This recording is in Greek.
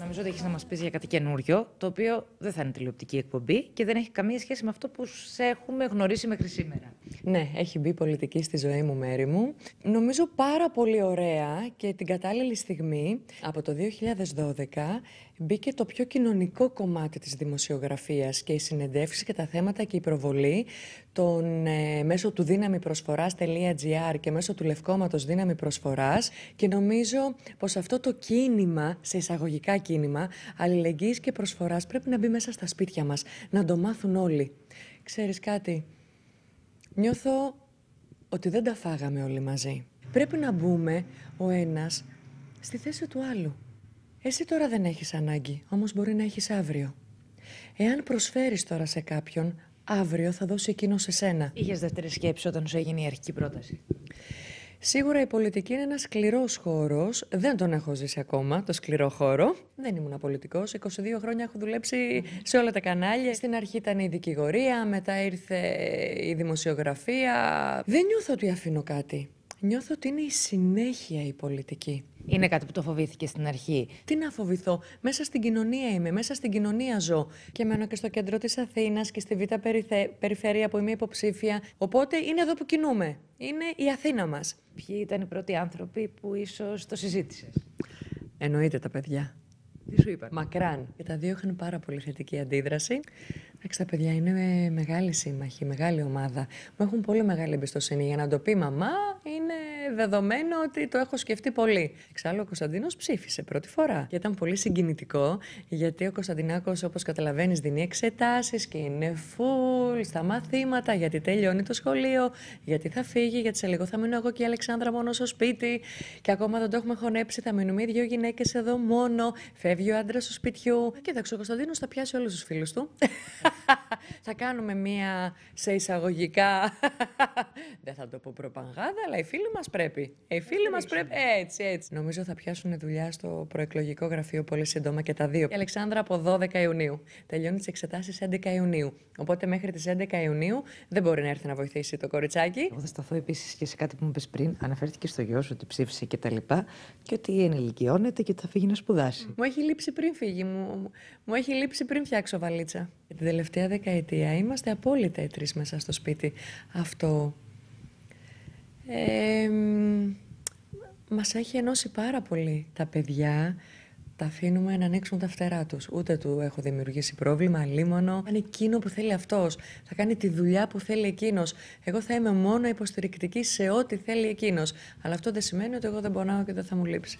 Νομίζω ότι έχεις να μας πεις για κάτι καινούριο, το οποίο δεν θα είναι τηλεοπτική εκπομπή και δεν έχει καμία σχέση με αυτό που σε έχουμε γνωρίσει μέχρι σήμερα. Ναι, έχει μπει πολιτική στη ζωή μου, μέρη μου. Νομίζω πάρα πολύ ωραία και την κατάλληλη στιγμή, από το 2012, μπήκε το πιο κοινωνικό κομμάτι της δημοσιογραφίας και η συνεντεύξη και τα θέματα και η προβολή τον, ε, μέσω του δύναμη προσφορά.gr και μέσω του λευκόματος δύναμη προσφοράς και νομίζω πως αυτό το κίνημα σε εισαγωγικά κίνημα κίνημα αλληλεγγύης και προσφοράς πρέπει να μπει μέσα στα σπίτια μας, να το μάθουν όλοι. Ξέρεις κάτι, νιώθω ότι δεν τα φάγαμε όλοι μαζί. Πρέπει να μπούμε ο ένας στη θέση του άλλου. Εσύ τώρα δεν έχεις ανάγκη, όμως μπορεί να έχεις αύριο. Εάν προσφέρεις τώρα σε κάποιον, αύριο θα δώσει εκείνο σε σένα. Είχες δεύτερη σκέψη όταν σου έγινε η αρχική πρόταση. Σίγουρα η πολιτική είναι ένας σκληρός χώρος. Δεν τον έχω ζήσει ακόμα, το σκληρό χώρο. Δεν ήμουν πολιτικός. 22 χρόνια έχω δουλέψει σε όλα τα κανάλια. Στην αρχή ήταν η δικηγορία, μετά ήρθε η δημοσιογραφία. Δεν νιώθω ότι αφήνω κάτι. Νιώθω ότι είναι η συνέχεια η πολιτική. Είναι κάτι που το φοβήθηκε στην αρχή. Τι να φοβηθώ. Μέσα στην κοινωνία είμαι, μέσα στην κοινωνία ζω. Και μένω και στο κέντρο της Αθήνας και στη Β' περιφέρεια που είμαι υποψήφια. Οπότε είναι εδώ που κινούμε. Είναι η Αθήνα μας ποιοι ήταν οι πρώτοι άνθρωποι που ίσως το συζήτησες. Εννοείται τα παιδιά. Τι σου είπα. Μακράν. Και τα δύο είχαν πάρα πολύ θετική αντίδραση. Εντάξει, τα παιδιά είναι μεγάλη σύμμαχη, μεγάλη ομάδα. Μου έχουν πολύ μεγάλη εμπιστοσύνη για να το πει μαμά είναι δεδομένο ότι το έχω σκεφτεί πολύ. Εξάλλου, ο Κωνσταντίνος ψήφισε πρώτη φορά. Και ήταν πολύ συγκινητικό, γιατί ο Κωνσταντινάκος, όπως καταλαβαίνεις, δίνει εξετάσεις και είναι full στα μαθήματα, γιατί τελειώνει το σχολείο, γιατί θα φύγει, γιατί σε λίγο θα μείνω εγώ και η Αλεξάνδρα μόνο στο σπίτι. Και ακόμα δεν το έχουμε χωνέψει, θα μείνουμε οι δύο γυναίκες εδώ μόνο. Φεύγει ο άντρας στο σπιτιού. Κοίταξε, ο Κωνσταντίνος θα πιάσει όλους τους φίλους του. θα κάνουμε μία σε εισαγωγικά. δεν θα το πω προπαγάνδα, αλλά οι φίλοι μας πρέπει. Οι φίλοι μας πρέπει. Ε, έτσι, έτσι. Νομίζω θα πιάσουν δουλειά στο προεκλογικό γραφείο πολύ σύντομα και τα δύο. Η Αλεξάνδρα από 12 Ιουνίου. Τελειώνει τις εξετάσεις 11 Ιουνίου. Οπότε μέχρι τις 11 Ιουνίου δεν μπορεί να έρθει να βοηθήσει το κοριτσάκι. Εγώ θα σταθώ επίσης και σε κάτι που μου είπε πριν. Αναφέρθηκε στο γιο σου ότι ψήφισε και τα λοιπά και ότι ενηλικιώνεται και ότι θα φύγει να σπουδάσει. Μου έχει λείψει πριν φύγει. Μου, μου έχει λείψει πριν φτιάξω βαλίτσα. Την τελευταία δεκαετία είμαστε απόλυτα τρει μέσα στο σπίτι. Αυτό ε, μας έχει ενώσει πάρα πολύ τα παιδιά. Τα αφήνουμε να ανοίξουν τα φτερά τους. Ούτε του έχω δημιουργήσει πρόβλημα, λίμωνο. Αν εκείνο που θέλει αυτός, θα κάνει τη δουλειά που θέλει εκείνος. Εγώ θα είμαι μόνο υποστηρικτική σε ό,τι θέλει εκείνος. Αλλά αυτό δεν σημαίνει ότι εγώ δεν πονάω και δεν θα μου λείψει.